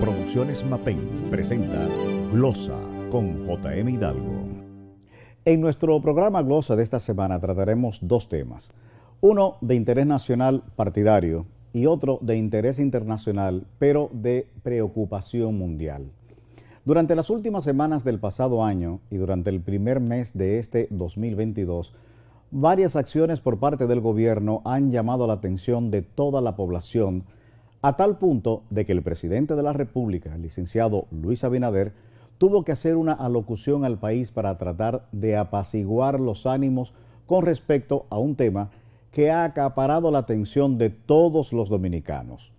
Producciones Mapen presenta Glosa con JM Hidalgo. En nuestro programa Glosa de esta semana trataremos dos temas, uno de interés nacional partidario y otro de interés internacional, pero de preocupación mundial. Durante las últimas semanas del pasado año y durante el primer mes de este 2022, varias acciones por parte del gobierno han llamado la atención de toda la población a tal punto de que el presidente de la República, el licenciado Luis Abinader, tuvo que hacer una alocución al país para tratar de apaciguar los ánimos con respecto a un tema que ha acaparado la atención de todos los dominicanos,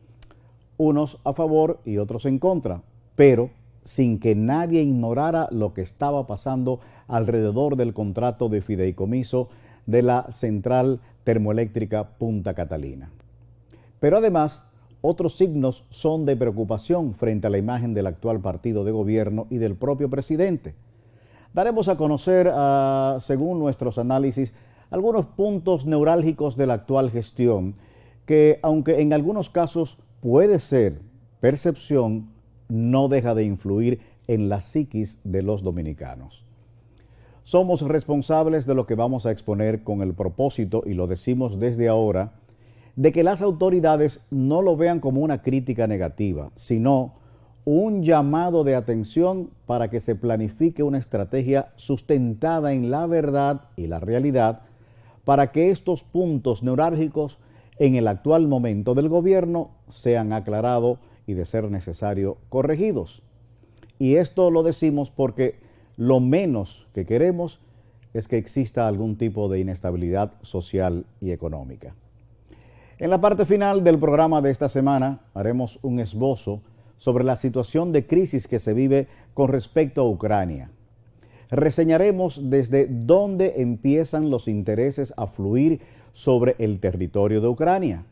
unos a favor y otros en contra, pero sin que nadie ignorara lo que estaba pasando alrededor del contrato de fideicomiso de la central termoeléctrica Punta Catalina. Pero además, otros signos son de preocupación frente a la imagen del actual partido de gobierno y del propio presidente. Daremos a conocer, ah, según nuestros análisis, algunos puntos neurálgicos de la actual gestión que, aunque en algunos casos puede ser percepción, no deja de influir en la psiquis de los dominicanos. Somos responsables de lo que vamos a exponer con el propósito, y lo decimos desde ahora, de que las autoridades no lo vean como una crítica negativa, sino un llamado de atención para que se planifique una estrategia sustentada en la verdad y la realidad para que estos puntos neurálgicos en el actual momento del gobierno sean aclarados y de ser necesario corregidos. Y esto lo decimos porque lo menos que queremos es que exista algún tipo de inestabilidad social y económica. En la parte final del programa de esta semana haremos un esbozo sobre la situación de crisis que se vive con respecto a Ucrania. Reseñaremos desde dónde empiezan los intereses a fluir sobre el territorio de Ucrania.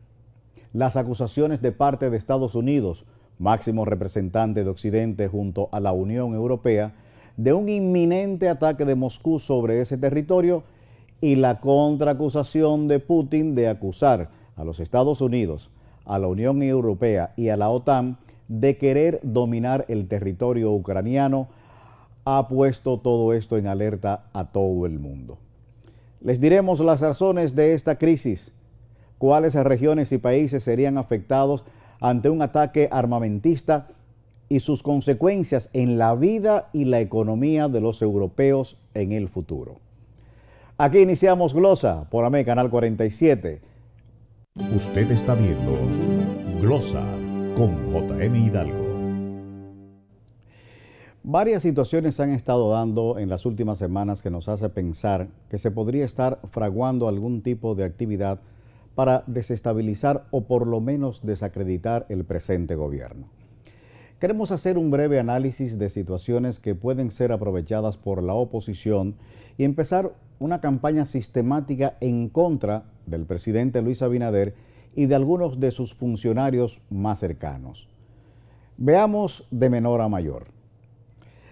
Las acusaciones de parte de Estados Unidos, máximo representante de Occidente junto a la Unión Europea, de un inminente ataque de Moscú sobre ese territorio y la contraacusación de Putin de acusar a los Estados Unidos, a la Unión Europea y a la OTAN de querer dominar el territorio ucraniano ha puesto todo esto en alerta a todo el mundo. Les diremos las razones de esta crisis, cuáles regiones y países serían afectados ante un ataque armamentista y sus consecuencias en la vida y la economía de los europeos en el futuro. Aquí iniciamos Glosa por AME Canal 47 Usted está viendo Glosa con JM Hidalgo. Varias situaciones han estado dando en las últimas semanas que nos hace pensar que se podría estar fraguando algún tipo de actividad para desestabilizar o por lo menos desacreditar el presente gobierno. Queremos hacer un breve análisis de situaciones que pueden ser aprovechadas por la oposición y empezar una campaña sistemática en contra del presidente Luis Abinader y de algunos de sus funcionarios más cercanos. Veamos de menor a mayor.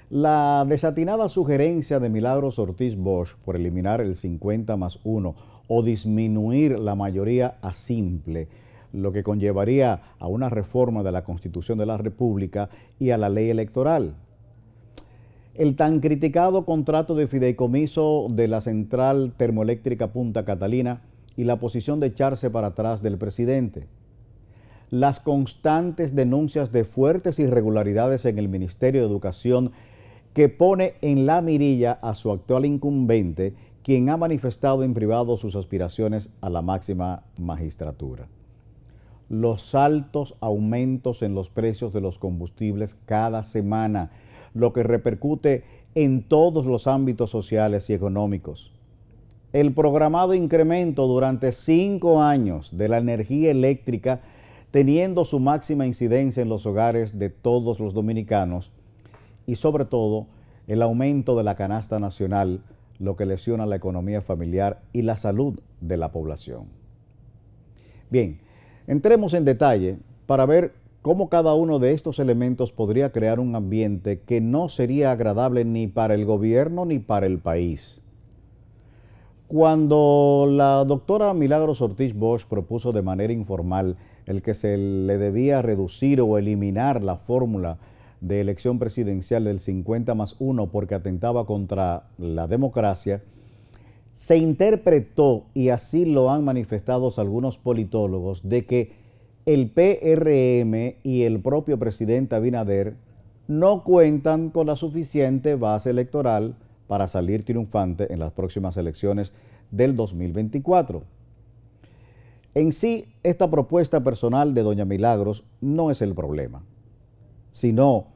La desatinada sugerencia de Milagros Ortiz Bosch por eliminar el 50 más 1 o disminuir la mayoría a simple, lo que conllevaría a una reforma de la Constitución de la República y a la ley electoral. El tan criticado contrato de fideicomiso de la central termoeléctrica Punta Catalina y la posición de echarse para atrás del presidente. Las constantes denuncias de fuertes irregularidades en el Ministerio de Educación que pone en la mirilla a su actual incumbente, quien ha manifestado en privado sus aspiraciones a la máxima magistratura. Los altos aumentos en los precios de los combustibles cada semana, lo que repercute en todos los ámbitos sociales y económicos el programado incremento durante cinco años de la energía eléctrica, teniendo su máxima incidencia en los hogares de todos los dominicanos y sobre todo el aumento de la canasta nacional, lo que lesiona la economía familiar y la salud de la población. Bien, entremos en detalle para ver cómo cada uno de estos elementos podría crear un ambiente que no sería agradable ni para el gobierno ni para el país. Cuando la doctora Milagros Ortiz Bosch propuso de manera informal el que se le debía reducir o eliminar la fórmula de elección presidencial del 50 más 1 porque atentaba contra la democracia, se interpretó, y así lo han manifestado algunos politólogos, de que el PRM y el propio presidente Abinader no cuentan con la suficiente base electoral para salir triunfante en las próximas elecciones del 2024. En sí, esta propuesta personal de Doña Milagros no es el problema, sino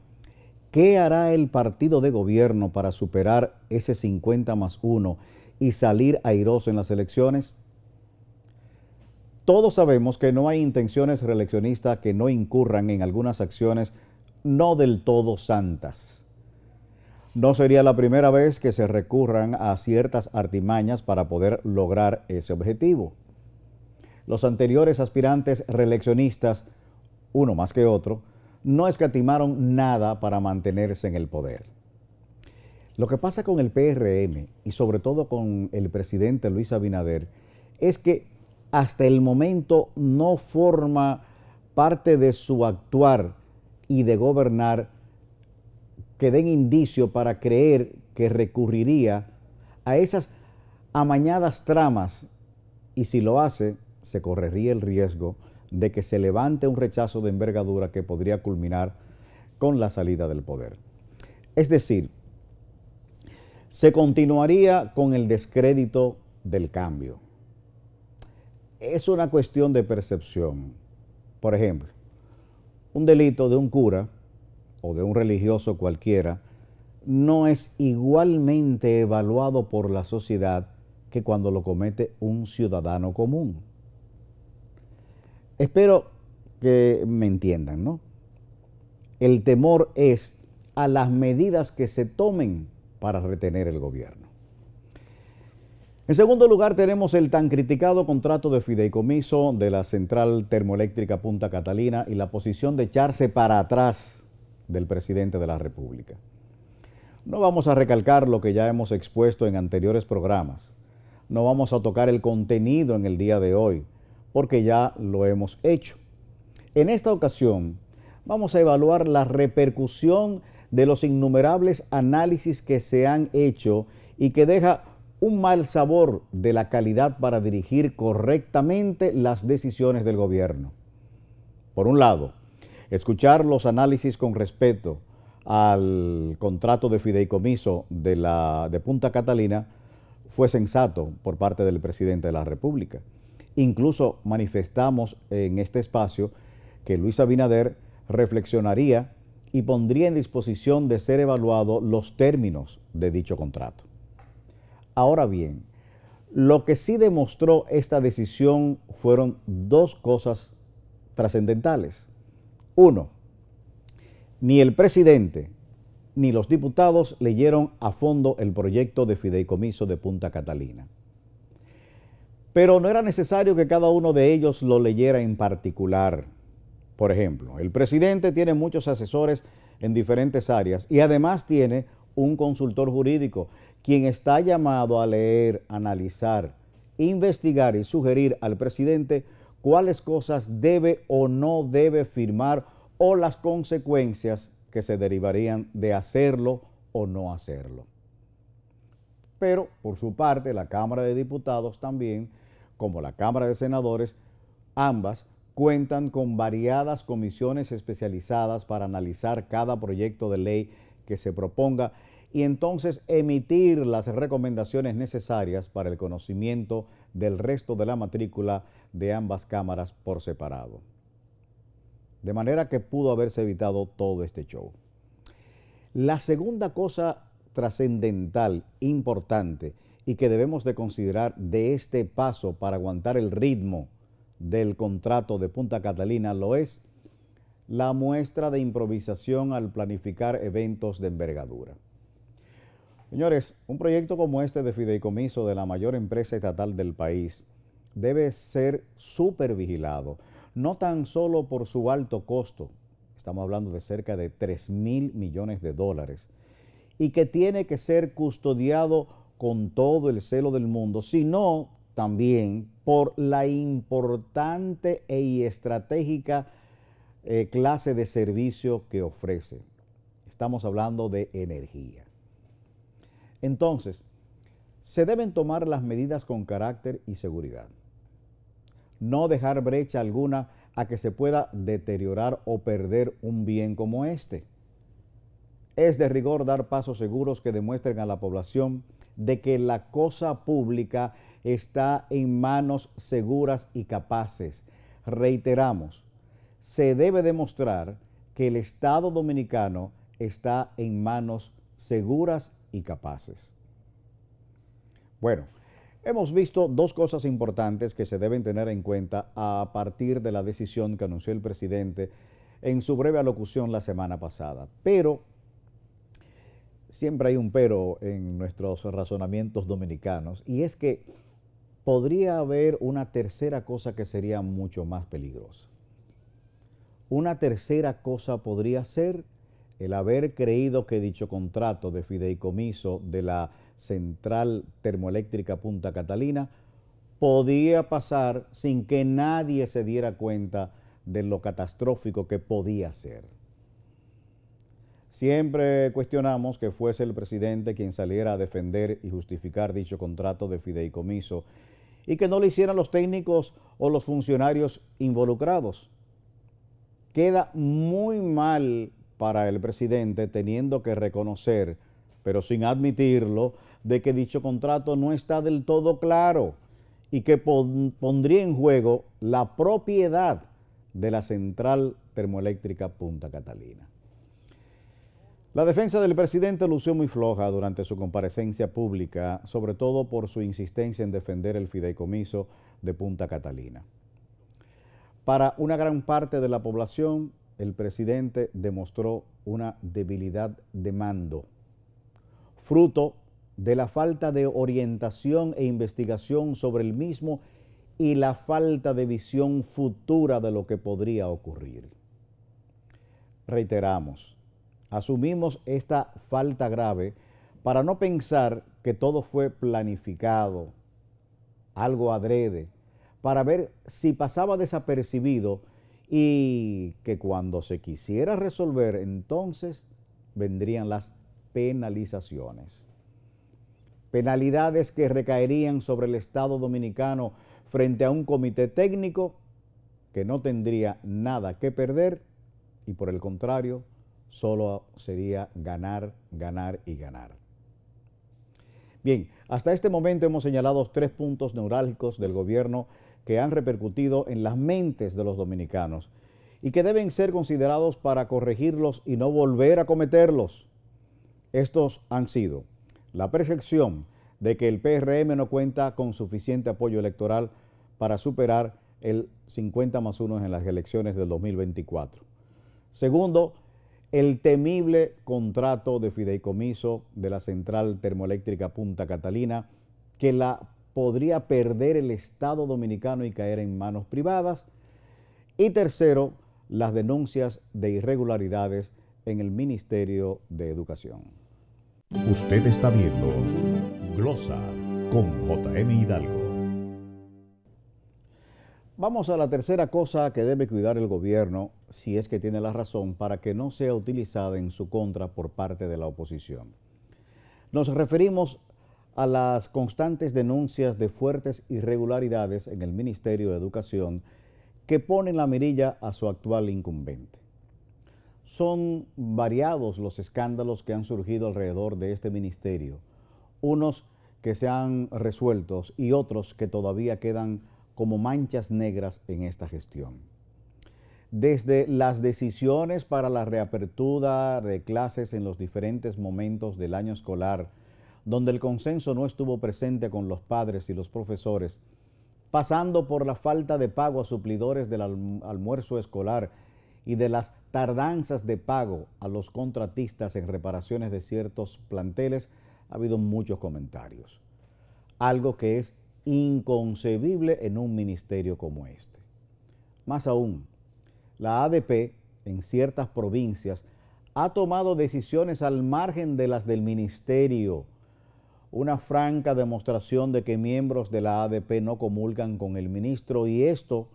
qué hará el partido de gobierno para superar ese 50 más 1 y salir airoso en las elecciones. Todos sabemos que no hay intenciones reeleccionistas que no incurran en algunas acciones no del todo santas. No sería la primera vez que se recurran a ciertas artimañas para poder lograr ese objetivo. Los anteriores aspirantes reeleccionistas, uno más que otro, no escatimaron nada para mantenerse en el poder. Lo que pasa con el PRM y sobre todo con el presidente Luis Abinader es que hasta el momento no forma parte de su actuar y de gobernar que den indicio para creer que recurriría a esas amañadas tramas y si lo hace, se correría el riesgo de que se levante un rechazo de envergadura que podría culminar con la salida del poder. Es decir, se continuaría con el descrédito del cambio. Es una cuestión de percepción. Por ejemplo, un delito de un cura o de un religioso cualquiera no es igualmente evaluado por la sociedad que cuando lo comete un ciudadano común. Espero que me entiendan, ¿no? El temor es a las medidas que se tomen para retener el gobierno. En segundo lugar, tenemos el tan criticado contrato de fideicomiso de la central termoeléctrica Punta Catalina y la posición de echarse para atrás del presidente de la República. No vamos a recalcar lo que ya hemos expuesto en anteriores programas. No vamos a tocar el contenido en el día de hoy, porque ya lo hemos hecho. En esta ocasión, vamos a evaluar la repercusión de los innumerables análisis que se han hecho y que deja un mal sabor de la calidad para dirigir correctamente las decisiones del gobierno. Por un lado, escuchar los análisis con respecto al contrato de fideicomiso de, la, de Punta Catalina fue sensato por parte del presidente de la República. Incluso manifestamos en este espacio que Luis Abinader reflexionaría y pondría en disposición de ser evaluado los términos de dicho contrato. Ahora bien, lo que sí demostró esta decisión fueron dos cosas trascendentales. Uno, ni el presidente ni los diputados leyeron a fondo el proyecto de fideicomiso de Punta Catalina. Pero no era necesario que cada uno de ellos lo leyera en particular. Por ejemplo, el presidente tiene muchos asesores en diferentes áreas y además tiene un consultor jurídico, quien está llamado a leer, analizar, investigar y sugerir al presidente cuáles cosas debe o no debe firmar o las consecuencias que se derivarían de hacerlo o no hacerlo. Pero, por su parte, la Cámara de Diputados también, como la Cámara de Senadores, ambas cuentan con variadas comisiones especializadas para analizar cada proyecto de ley que se proponga y entonces emitir las recomendaciones necesarias para el conocimiento del resto de la matrícula de ambas cámaras por separado. De manera que pudo haberse evitado todo este show. La segunda cosa trascendental, importante, y que debemos de considerar de este paso para aguantar el ritmo del contrato de Punta Catalina lo es la muestra de improvisación al planificar eventos de envergadura. Señores, un proyecto como este de fideicomiso de la mayor empresa estatal del país debe ser vigilado no tan solo por su alto costo, estamos hablando de cerca de 3 mil millones de dólares, y que tiene que ser custodiado con todo el celo del mundo, sino también por la importante y e estratégica eh, clase de servicio que ofrece. Estamos hablando de energía. Entonces, se deben tomar las medidas con carácter y seguridad no dejar brecha alguna a que se pueda deteriorar o perder un bien como este. Es de rigor dar pasos seguros que demuestren a la población de que la cosa pública está en manos seguras y capaces. Reiteramos, se debe demostrar que el Estado dominicano está en manos seguras y capaces. Bueno, Hemos visto dos cosas importantes que se deben tener en cuenta a partir de la decisión que anunció el presidente en su breve alocución la semana pasada. Pero, siempre hay un pero en nuestros razonamientos dominicanos, y es que podría haber una tercera cosa que sería mucho más peligrosa. Una tercera cosa podría ser el haber creído que dicho contrato de fideicomiso de la central termoeléctrica Punta Catalina podía pasar sin que nadie se diera cuenta de lo catastrófico que podía ser. Siempre cuestionamos que fuese el presidente quien saliera a defender y justificar dicho contrato de fideicomiso y que no lo hicieran los técnicos o los funcionarios involucrados. Queda muy mal para el presidente, teniendo que reconocer, pero sin admitirlo, de que dicho contrato no está del todo claro y que pondría en juego la propiedad de la central termoeléctrica Punta Catalina. La defensa del presidente lució muy floja durante su comparecencia pública, sobre todo por su insistencia en defender el fideicomiso de Punta Catalina. Para una gran parte de la población, el presidente demostró una debilidad de mando, fruto de la falta de orientación e investigación sobre el mismo y la falta de visión futura de lo que podría ocurrir. Reiteramos, asumimos esta falta grave para no pensar que todo fue planificado, algo adrede, para ver si pasaba desapercibido y que cuando se quisiera resolver entonces vendrían las penalizaciones. Penalidades que recaerían sobre el Estado dominicano frente a un comité técnico que no tendría nada que perder y por el contrario solo sería ganar, ganar y ganar. Bien, hasta este momento hemos señalado tres puntos neurálgicos del gobierno que han repercutido en las mentes de los dominicanos y que deben ser considerados para corregirlos y no volver a cometerlos. Estos han sido la percepción de que el PRM no cuenta con suficiente apoyo electoral para superar el 50 más 1 en las elecciones del 2024. Segundo, el temible contrato de fideicomiso de la central termoeléctrica Punta Catalina que la podría perder el Estado dominicano y caer en manos privadas. Y tercero, las denuncias de irregularidades en el Ministerio de Educación. Usted está viendo Glosa con JM Hidalgo. Vamos a la tercera cosa que debe cuidar el gobierno, si es que tiene la razón, para que no sea utilizada en su contra por parte de la oposición. Nos referimos a las constantes denuncias de fuertes irregularidades en el Ministerio de Educación que ponen la mirilla a su actual incumbente. Son variados los escándalos que han surgido alrededor de este ministerio, unos que se han resuelto y otros que todavía quedan como manchas negras en esta gestión. Desde las decisiones para la reapertura de clases en los diferentes momentos del año escolar, donde el consenso no estuvo presente con los padres y los profesores, pasando por la falta de pago a suplidores del almuerzo escolar y de las tardanzas de pago a los contratistas en reparaciones de ciertos planteles, ha habido muchos comentarios. Algo que es inconcebible en un ministerio como este. Más aún, la ADP en ciertas provincias ha tomado decisiones al margen de las del ministerio una franca demostración de que miembros de la ADP no comulgan con el ministro y esto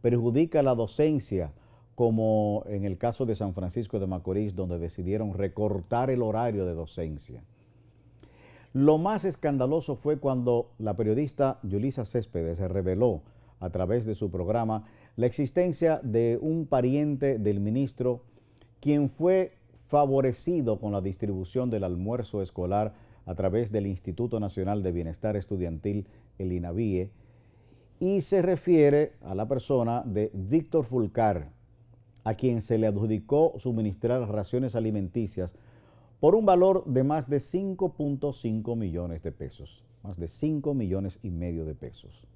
perjudica la docencia, como en el caso de San Francisco de Macorís, donde decidieron recortar el horario de docencia. Lo más escandaloso fue cuando la periodista Yulisa Céspedes reveló a través de su programa la existencia de un pariente del ministro quien fue favorecido con la distribución del almuerzo escolar a través del Instituto Nacional de Bienestar Estudiantil, el INAVIE, y se refiere a la persona de Víctor Fulcar, a quien se le adjudicó suministrar raciones alimenticias por un valor de más de 5.5 millones de pesos, más de 5 millones y medio de pesos.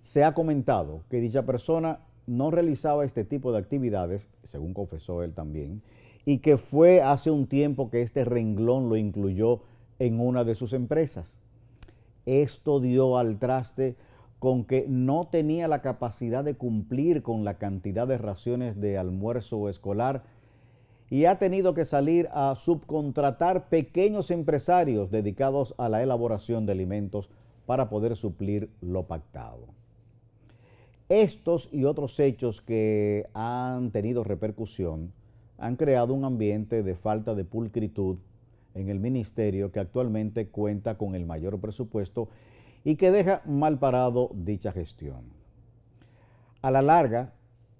Se ha comentado que dicha persona no realizaba este tipo de actividades, según confesó él también, y que fue hace un tiempo que este renglón lo incluyó en una de sus empresas. Esto dio al traste con que no tenía la capacidad de cumplir con la cantidad de raciones de almuerzo escolar y ha tenido que salir a subcontratar pequeños empresarios dedicados a la elaboración de alimentos para poder suplir lo pactado. Estos y otros hechos que han tenido repercusión han creado un ambiente de falta de pulcritud en el ministerio que actualmente cuenta con el mayor presupuesto y que deja mal parado dicha gestión. A la larga,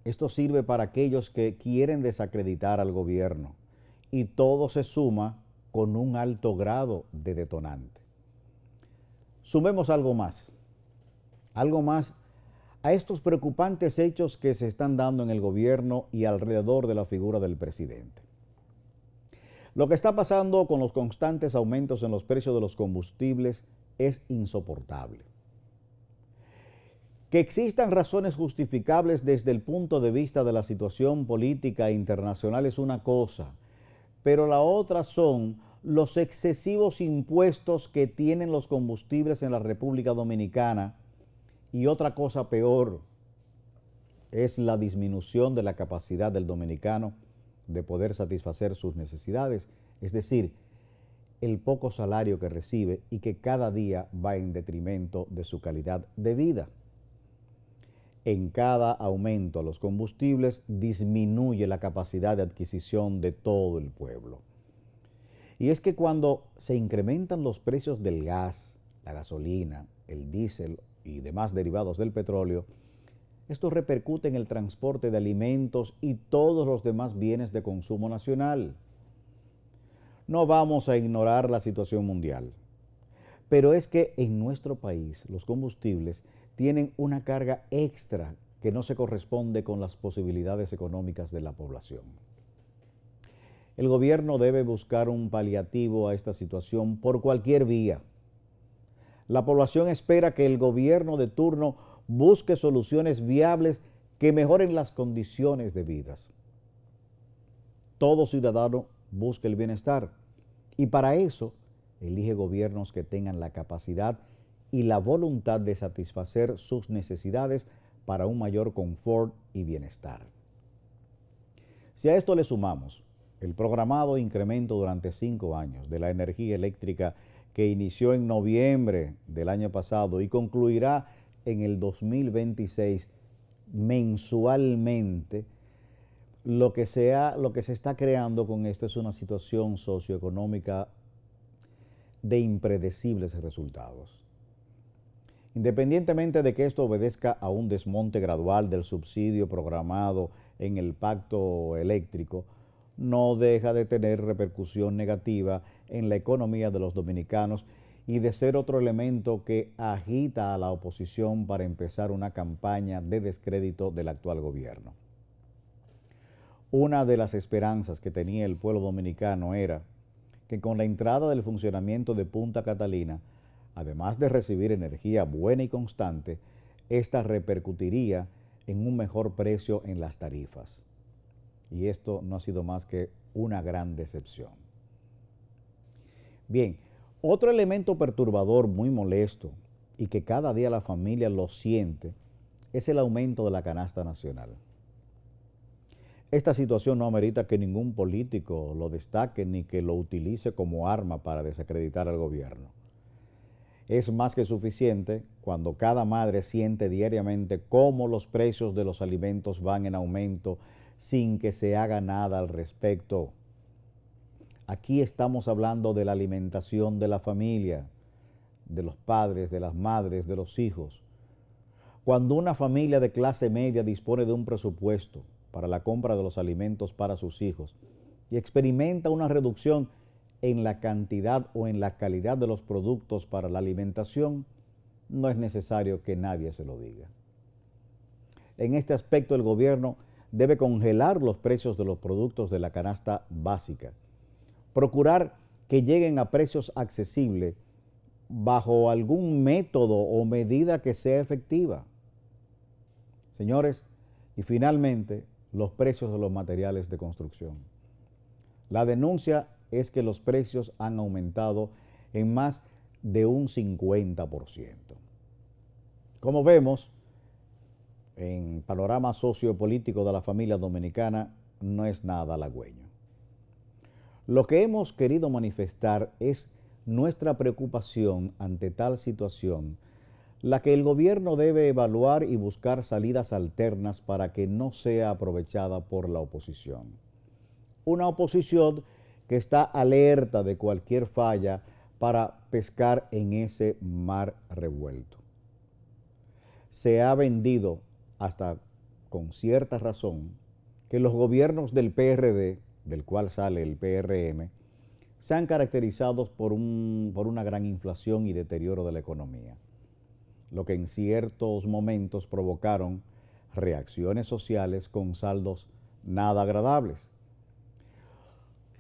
esto sirve para aquellos que quieren desacreditar al gobierno y todo se suma con un alto grado de detonante. Sumemos algo más, algo más a estos preocupantes hechos que se están dando en el gobierno y alrededor de la figura del presidente. Lo que está pasando con los constantes aumentos en los precios de los combustibles es insoportable. Que existan razones justificables desde el punto de vista de la situación política e internacional es una cosa, pero la otra son los excesivos impuestos que tienen los combustibles en la República Dominicana y otra cosa peor es la disminución de la capacidad del dominicano de poder satisfacer sus necesidades, es decir, el poco salario que recibe y que cada día va en detrimento de su calidad de vida. En cada aumento a los combustibles disminuye la capacidad de adquisición de todo el pueblo. Y es que cuando se incrementan los precios del gas, la gasolina, el diésel y demás derivados del petróleo, esto repercute en el transporte de alimentos y todos los demás bienes de consumo nacional. No vamos a ignorar la situación mundial, pero es que en nuestro país los combustibles tienen una carga extra que no se corresponde con las posibilidades económicas de la población. El gobierno debe buscar un paliativo a esta situación por cualquier vía la población espera que el gobierno de turno busque soluciones viables que mejoren las condiciones de vidas. Todo ciudadano busca el bienestar y para eso elige gobiernos que tengan la capacidad y la voluntad de satisfacer sus necesidades para un mayor confort y bienestar. Si a esto le sumamos el programado incremento durante cinco años de la energía eléctrica que inició en noviembre del año pasado y concluirá en el 2026 mensualmente, lo que, sea, lo que se está creando con esto es una situación socioeconómica de impredecibles resultados. Independientemente de que esto obedezca a un desmonte gradual del subsidio programado en el pacto eléctrico, no deja de tener repercusión negativa en la economía de los dominicanos y de ser otro elemento que agita a la oposición para empezar una campaña de descrédito del actual gobierno. Una de las esperanzas que tenía el pueblo dominicano era que con la entrada del funcionamiento de Punta Catalina, además de recibir energía buena y constante, esta repercutiría en un mejor precio en las tarifas. Y esto no ha sido más que una gran decepción. Bien, otro elemento perturbador muy molesto y que cada día la familia lo siente es el aumento de la canasta nacional. Esta situación no amerita que ningún político lo destaque ni que lo utilice como arma para desacreditar al gobierno. Es más que suficiente cuando cada madre siente diariamente cómo los precios de los alimentos van en aumento sin que se haga nada al respecto. Aquí estamos hablando de la alimentación de la familia, de los padres, de las madres, de los hijos. Cuando una familia de clase media dispone de un presupuesto para la compra de los alimentos para sus hijos y experimenta una reducción en la cantidad o en la calidad de los productos para la alimentación, no es necesario que nadie se lo diga. En este aspecto el gobierno debe congelar los precios de los productos de la canasta básica procurar que lleguen a precios accesibles bajo algún método o medida que sea efectiva. Señores, y finalmente, los precios de los materiales de construcción. La denuncia es que los precios han aumentado en más de un 50%. Como vemos, en panorama sociopolítico de la familia dominicana no es nada halagüeño. Lo que hemos querido manifestar es nuestra preocupación ante tal situación, la que el gobierno debe evaluar y buscar salidas alternas para que no sea aprovechada por la oposición. Una oposición que está alerta de cualquier falla para pescar en ese mar revuelto. Se ha vendido hasta con cierta razón que los gobiernos del PRD del cual sale el PRM, se han caracterizado por, un, por una gran inflación y deterioro de la economía, lo que en ciertos momentos provocaron reacciones sociales con saldos nada agradables.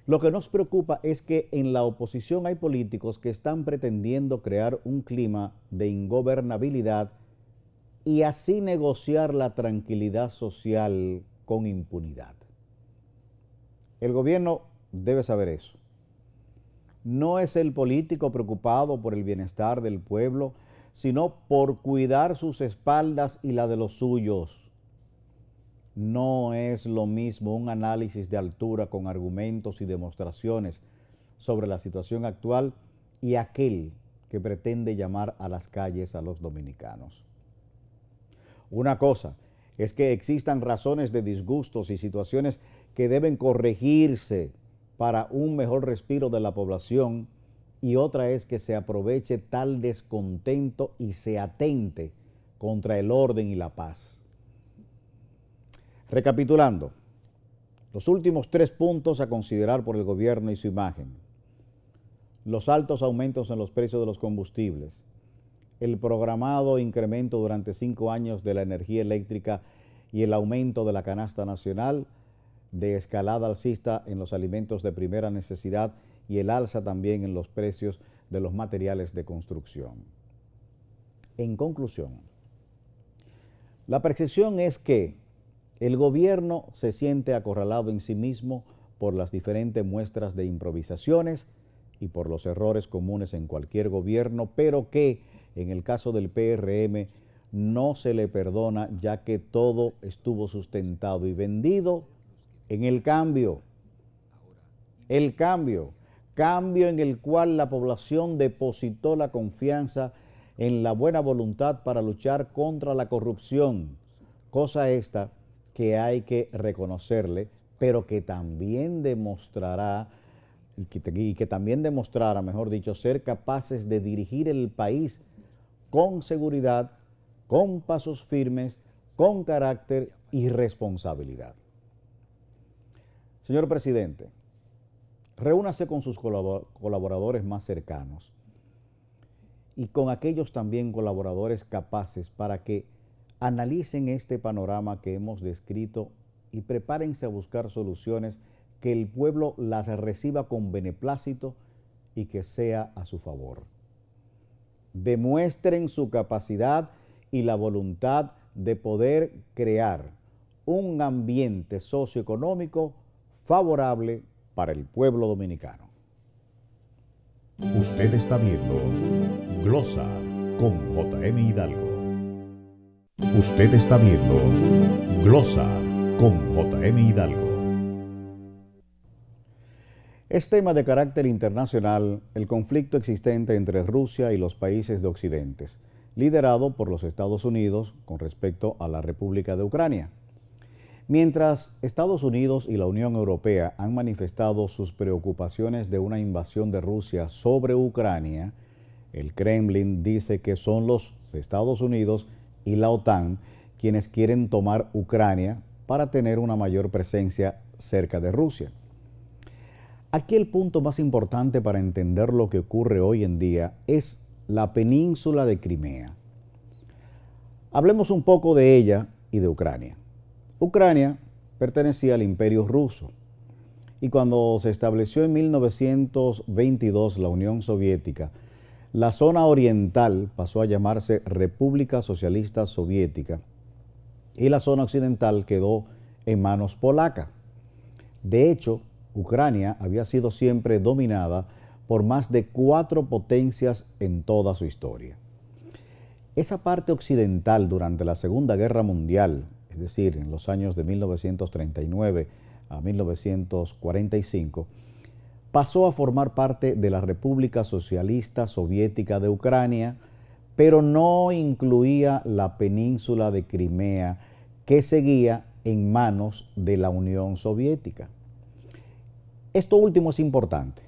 Lo que nos preocupa es que en la oposición hay políticos que están pretendiendo crear un clima de ingobernabilidad y así negociar la tranquilidad social con impunidad. El gobierno debe saber eso. No es el político preocupado por el bienestar del pueblo, sino por cuidar sus espaldas y la de los suyos. No es lo mismo un análisis de altura con argumentos y demostraciones sobre la situación actual y aquel que pretende llamar a las calles a los dominicanos. Una cosa es que existan razones de disgustos y situaciones que deben corregirse para un mejor respiro de la población y otra es que se aproveche tal descontento y se atente contra el orden y la paz. Recapitulando, los últimos tres puntos a considerar por el gobierno y su imagen. Los altos aumentos en los precios de los combustibles, el programado incremento durante cinco años de la energía eléctrica y el aumento de la canasta nacional de escalada alcista en los alimentos de primera necesidad y el alza también en los precios de los materiales de construcción. En conclusión, la percepción es que el gobierno se siente acorralado en sí mismo por las diferentes muestras de improvisaciones y por los errores comunes en cualquier gobierno, pero que en el caso del PRM no se le perdona ya que todo estuvo sustentado y vendido en el cambio. El cambio. Cambio en el cual la población depositó la confianza en la buena voluntad para luchar contra la corrupción. Cosa esta que hay que reconocerle, pero que también demostrará y que, también demostrará, mejor dicho, ser capaces de dirigir el país con seguridad, con pasos firmes, con carácter y responsabilidad. Señor presidente, reúnase con sus colaboradores más cercanos y con aquellos también colaboradores capaces para que analicen este panorama que hemos descrito y prepárense a buscar soluciones que el pueblo las reciba con beneplácito y que sea a su favor. Demuestren su capacidad y la voluntad de poder crear un ambiente socioeconómico favorable para el pueblo dominicano. Usted está viendo Glosa con JM Hidalgo. Usted está viendo Glosa con JM Hidalgo. Es tema de carácter internacional el conflicto existente entre Rusia y los países de Occidente, liderado por los Estados Unidos con respecto a la República de Ucrania. Mientras Estados Unidos y la Unión Europea han manifestado sus preocupaciones de una invasión de Rusia sobre Ucrania, el Kremlin dice que son los Estados Unidos y la OTAN quienes quieren tomar Ucrania para tener una mayor presencia cerca de Rusia. Aquí el punto más importante para entender lo que ocurre hoy en día es la península de Crimea. Hablemos un poco de ella y de Ucrania. Ucrania pertenecía al imperio ruso y cuando se estableció en 1922 la Unión Soviética, la zona oriental pasó a llamarse República Socialista Soviética y la zona occidental quedó en manos polaca. De hecho, Ucrania había sido siempre dominada por más de cuatro potencias en toda su historia. Esa parte occidental durante la Segunda Guerra Mundial es decir, en los años de 1939 a 1945, pasó a formar parte de la República Socialista Soviética de Ucrania, pero no incluía la península de Crimea, que seguía en manos de la Unión Soviética. Esto último es importante,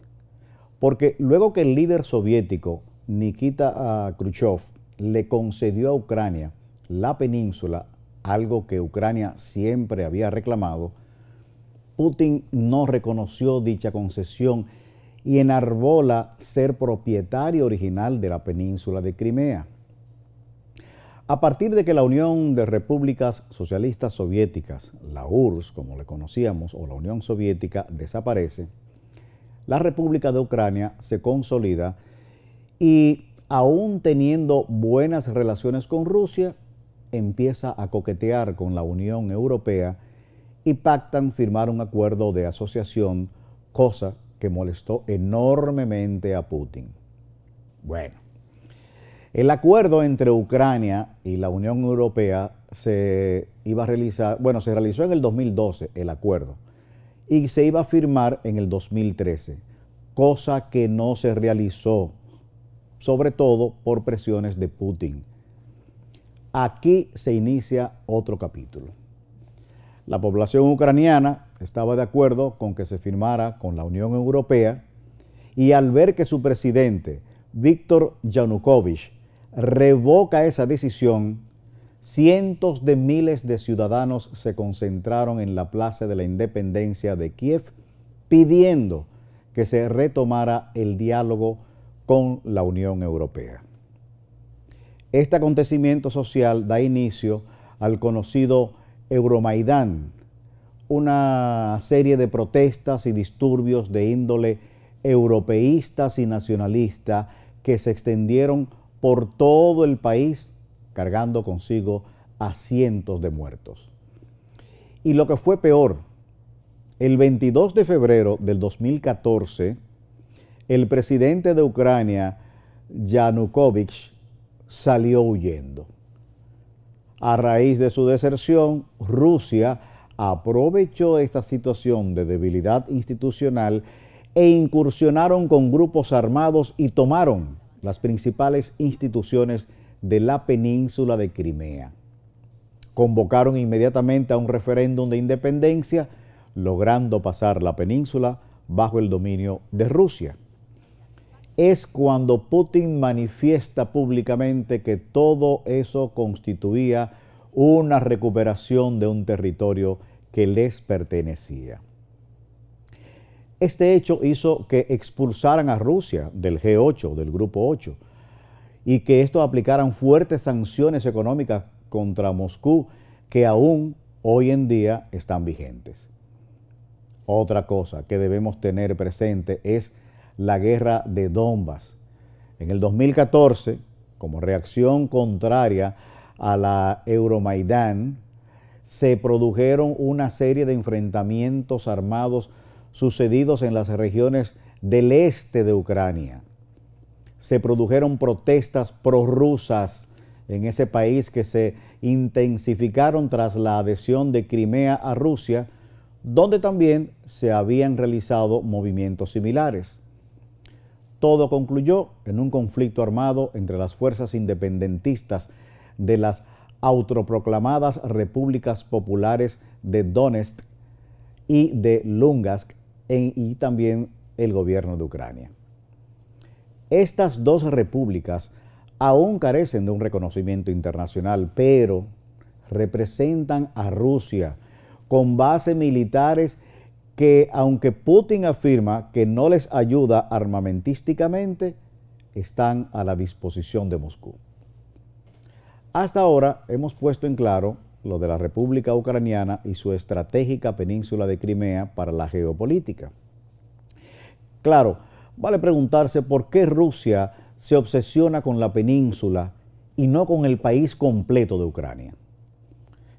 porque luego que el líder soviético Nikita ah, Khrushchev le concedió a Ucrania la península algo que Ucrania siempre había reclamado, Putin no reconoció dicha concesión y enarbola ser propietario original de la península de Crimea. A partir de que la Unión de Repúblicas Socialistas Soviéticas, la URSS como le conocíamos, o la Unión Soviética, desaparece, la República de Ucrania se consolida y aún teniendo buenas relaciones con Rusia, empieza a coquetear con la Unión Europea y pactan firmar un acuerdo de asociación, cosa que molestó enormemente a Putin. Bueno, el acuerdo entre Ucrania y la Unión Europea se iba a realizar, bueno, se realizó en el 2012 el acuerdo y se iba a firmar en el 2013, cosa que no se realizó, sobre todo por presiones de Putin aquí se inicia otro capítulo. La población ucraniana estaba de acuerdo con que se firmara con la Unión Europea y al ver que su presidente, Víctor Yanukovych, revoca esa decisión, cientos de miles de ciudadanos se concentraron en la Plaza de la Independencia de Kiev pidiendo que se retomara el diálogo con la Unión Europea. Este acontecimiento social da inicio al conocido Euromaidán, una serie de protestas y disturbios de índole europeístas y nacionalista que se extendieron por todo el país, cargando consigo a cientos de muertos. Y lo que fue peor, el 22 de febrero del 2014, el presidente de Ucrania, Yanukovych, salió huyendo. A raíz de su deserción, Rusia aprovechó esta situación de debilidad institucional e incursionaron con grupos armados y tomaron las principales instituciones de la península de Crimea. Convocaron inmediatamente a un referéndum de independencia, logrando pasar la península bajo el dominio de Rusia es cuando Putin manifiesta públicamente que todo eso constituía una recuperación de un territorio que les pertenecía. Este hecho hizo que expulsaran a Rusia del G8, del Grupo 8, y que estos aplicaran fuertes sanciones económicas contra Moscú que aún hoy en día están vigentes. Otra cosa que debemos tener presente es la guerra de donbas. En el 2014, como reacción contraria a la Euromaidán, se produjeron una serie de enfrentamientos armados sucedidos en las regiones del este de Ucrania. Se produjeron protestas prorrusas en ese país que se intensificaron tras la adhesión de Crimea a Rusia, donde también se habían realizado movimientos similares. Todo concluyó en un conflicto armado entre las fuerzas independentistas de las autoproclamadas repúblicas populares de Donetsk y de Lungask y también el gobierno de Ucrania. Estas dos repúblicas aún carecen de un reconocimiento internacional, pero representan a Rusia con bases militares que aunque Putin afirma que no les ayuda armamentísticamente, están a la disposición de Moscú. Hasta ahora hemos puesto en claro lo de la República Ucraniana y su estratégica península de Crimea para la geopolítica. Claro, vale preguntarse por qué Rusia se obsesiona con la península y no con el país completo de Ucrania,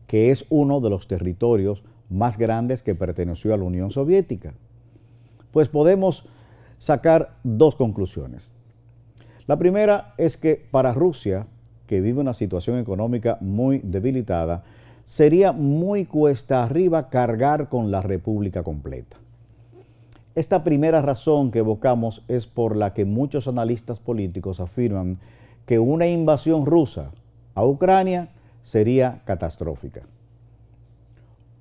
que es uno de los territorios más grandes que perteneció a la Unión Soviética? Pues podemos sacar dos conclusiones. La primera es que para Rusia, que vive una situación económica muy debilitada, sería muy cuesta arriba cargar con la República completa. Esta primera razón que evocamos es por la que muchos analistas políticos afirman que una invasión rusa a Ucrania sería catastrófica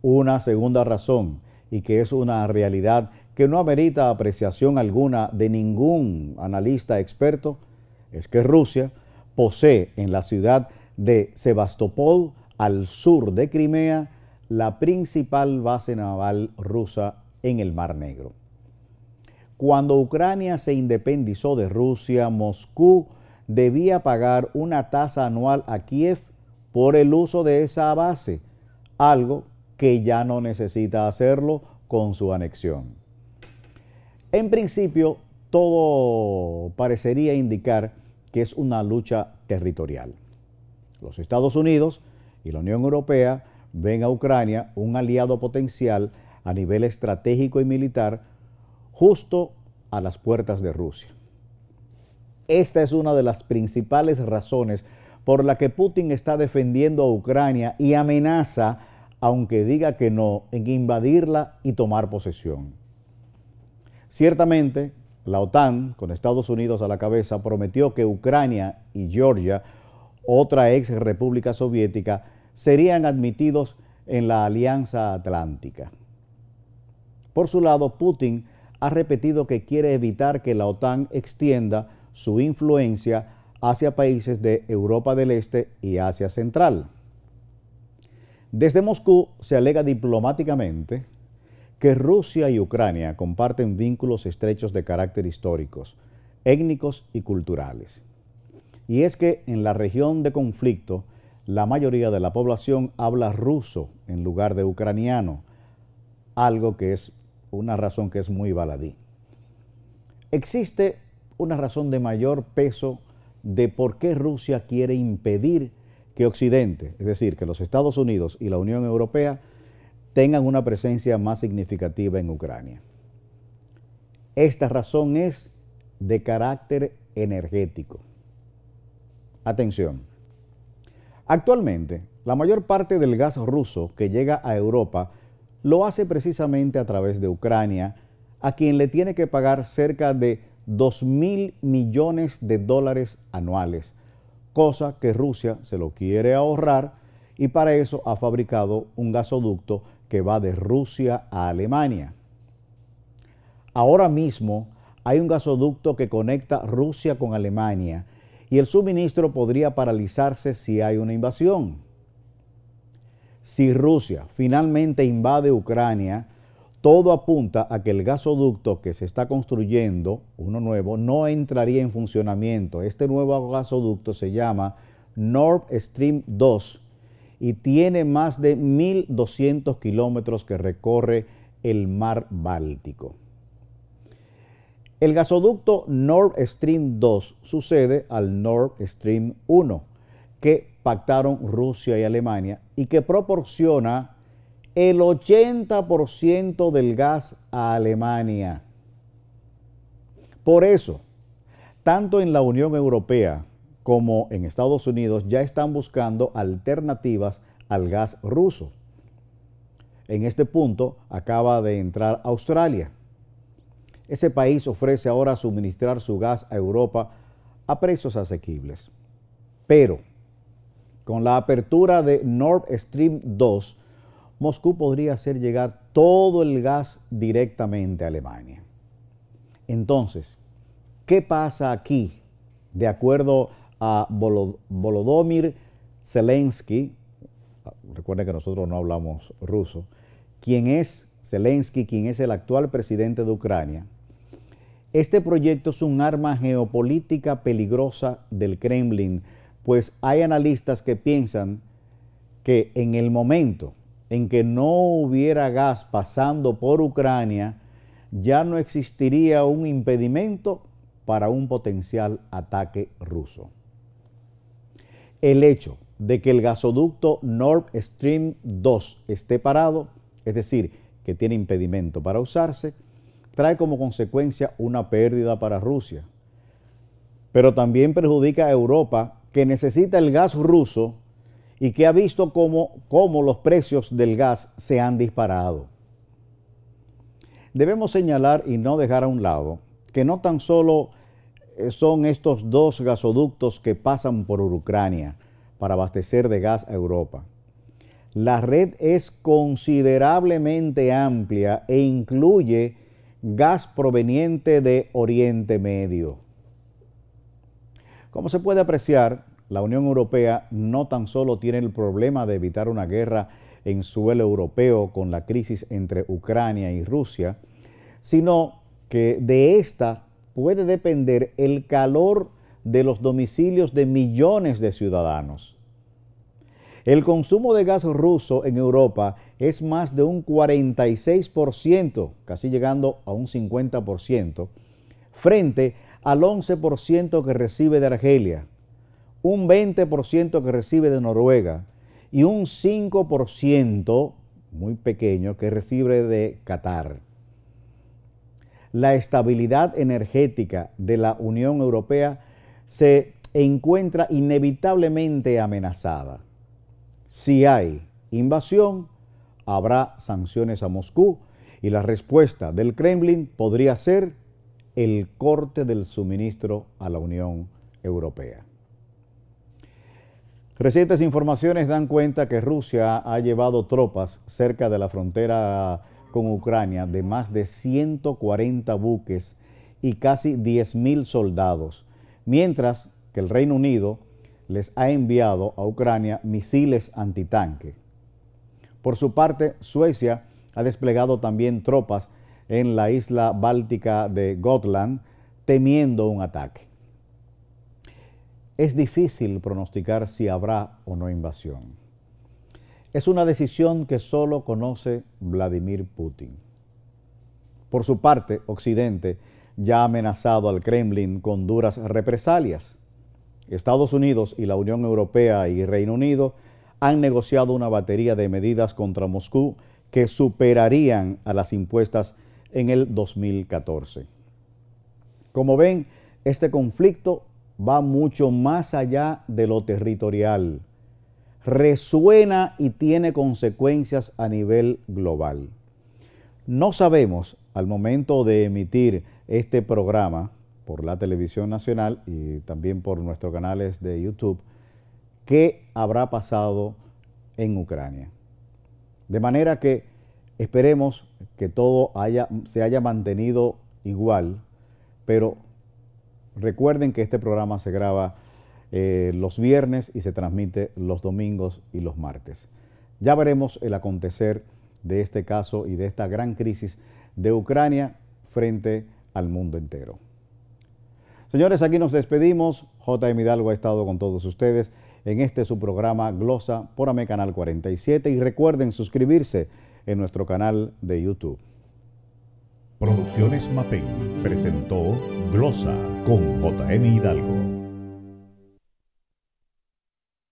una segunda razón y que es una realidad que no amerita apreciación alguna de ningún analista experto, es que Rusia posee en la ciudad de Sebastopol, al sur de Crimea, la principal base naval rusa en el Mar Negro. Cuando Ucrania se independizó de Rusia, Moscú debía pagar una tasa anual a Kiev por el uso de esa base, algo que ya no necesita hacerlo con su anexión. En principio, todo parecería indicar que es una lucha territorial. Los Estados Unidos y la Unión Europea ven a Ucrania un aliado potencial a nivel estratégico y militar justo a las puertas de Rusia. Esta es una de las principales razones por la que Putin está defendiendo a Ucrania y amenaza aunque diga que no, en invadirla y tomar posesión. Ciertamente, la OTAN, con Estados Unidos a la cabeza, prometió que Ucrania y Georgia, otra ex república soviética, serían admitidos en la Alianza Atlántica. Por su lado, Putin ha repetido que quiere evitar que la OTAN extienda su influencia hacia países de Europa del Este y Asia Central. Desde Moscú se alega diplomáticamente que Rusia y Ucrania comparten vínculos estrechos de carácter históricos, étnicos y culturales. Y es que en la región de conflicto, la mayoría de la población habla ruso en lugar de ucraniano, algo que es una razón que es muy baladí. Existe una razón de mayor peso de por qué Rusia quiere impedir que Occidente, es decir, que los Estados Unidos y la Unión Europea tengan una presencia más significativa en Ucrania. Esta razón es de carácter energético. Atención. Actualmente, la mayor parte del gas ruso que llega a Europa lo hace precisamente a través de Ucrania, a quien le tiene que pagar cerca de 2 mil millones de dólares anuales cosa que Rusia se lo quiere ahorrar y para eso ha fabricado un gasoducto que va de Rusia a Alemania. Ahora mismo hay un gasoducto que conecta Rusia con Alemania y el suministro podría paralizarse si hay una invasión. Si Rusia finalmente invade Ucrania, todo apunta a que el gasoducto que se está construyendo, uno nuevo, no entraría en funcionamiento. Este nuevo gasoducto se llama Nord Stream 2 y tiene más de 1.200 kilómetros que recorre el mar Báltico. El gasoducto Nord Stream 2 sucede al Nord Stream 1 que pactaron Rusia y Alemania y que proporciona el 80% del gas a Alemania. Por eso, tanto en la Unión Europea como en Estados Unidos ya están buscando alternativas al gas ruso. En este punto acaba de entrar Australia. Ese país ofrece ahora suministrar su gas a Europa a precios asequibles. Pero, con la apertura de Nord Stream 2, Moscú podría hacer llegar todo el gas directamente a Alemania. Entonces, ¿qué pasa aquí? De acuerdo a Volodymyr Zelensky, recuerden que nosotros no hablamos ruso, quien es Zelensky, quien es el actual presidente de Ucrania, este proyecto es un arma geopolítica peligrosa del Kremlin, pues hay analistas que piensan que en el momento en que no hubiera gas pasando por Ucrania, ya no existiría un impedimento para un potencial ataque ruso. El hecho de que el gasoducto Nord Stream 2 esté parado, es decir, que tiene impedimento para usarse, trae como consecuencia una pérdida para Rusia. Pero también perjudica a Europa, que necesita el gas ruso y que ha visto cómo, cómo los precios del gas se han disparado. Debemos señalar y no dejar a un lado que no tan solo eh, son estos dos gasoductos que pasan por Ucrania para abastecer de gas a Europa. La red es considerablemente amplia e incluye gas proveniente de Oriente Medio. Como se puede apreciar, la Unión Europea no tan solo tiene el problema de evitar una guerra en suelo europeo con la crisis entre Ucrania y Rusia, sino que de esta puede depender el calor de los domicilios de millones de ciudadanos. El consumo de gas ruso en Europa es más de un 46%, casi llegando a un 50%, frente al 11% que recibe de Argelia un 20% que recibe de Noruega y un 5% muy pequeño que recibe de Qatar. La estabilidad energética de la Unión Europea se encuentra inevitablemente amenazada. Si hay invasión, habrá sanciones a Moscú y la respuesta del Kremlin podría ser el corte del suministro a la Unión Europea. Recientes informaciones dan cuenta que Rusia ha llevado tropas cerca de la frontera con Ucrania de más de 140 buques y casi 10.000 soldados, mientras que el Reino Unido les ha enviado a Ucrania misiles antitanque. Por su parte, Suecia ha desplegado también tropas en la isla báltica de Gotland, temiendo un ataque es difícil pronosticar si habrá o no invasión. Es una decisión que solo conoce Vladimir Putin. Por su parte, Occidente ya ha amenazado al Kremlin con duras represalias. Estados Unidos y la Unión Europea y Reino Unido han negociado una batería de medidas contra Moscú que superarían a las impuestas en el 2014. Como ven, este conflicto va mucho más allá de lo territorial. Resuena y tiene consecuencias a nivel global. No sabemos al momento de emitir este programa por la televisión nacional y también por nuestros canales de YouTube qué habrá pasado en Ucrania. De manera que esperemos que todo se haya mantenido igual, pero Recuerden que este programa se graba eh, los viernes y se transmite los domingos y los martes. Ya veremos el acontecer de este caso y de esta gran crisis de Ucrania frente al mundo entero. Señores, aquí nos despedimos. J.M. Hidalgo ha estado con todos ustedes en este su programa Glosa por AME Canal 47 y recuerden suscribirse en nuestro canal de YouTube. Producciones Mapen presentó Glosa con JM Hidalgo.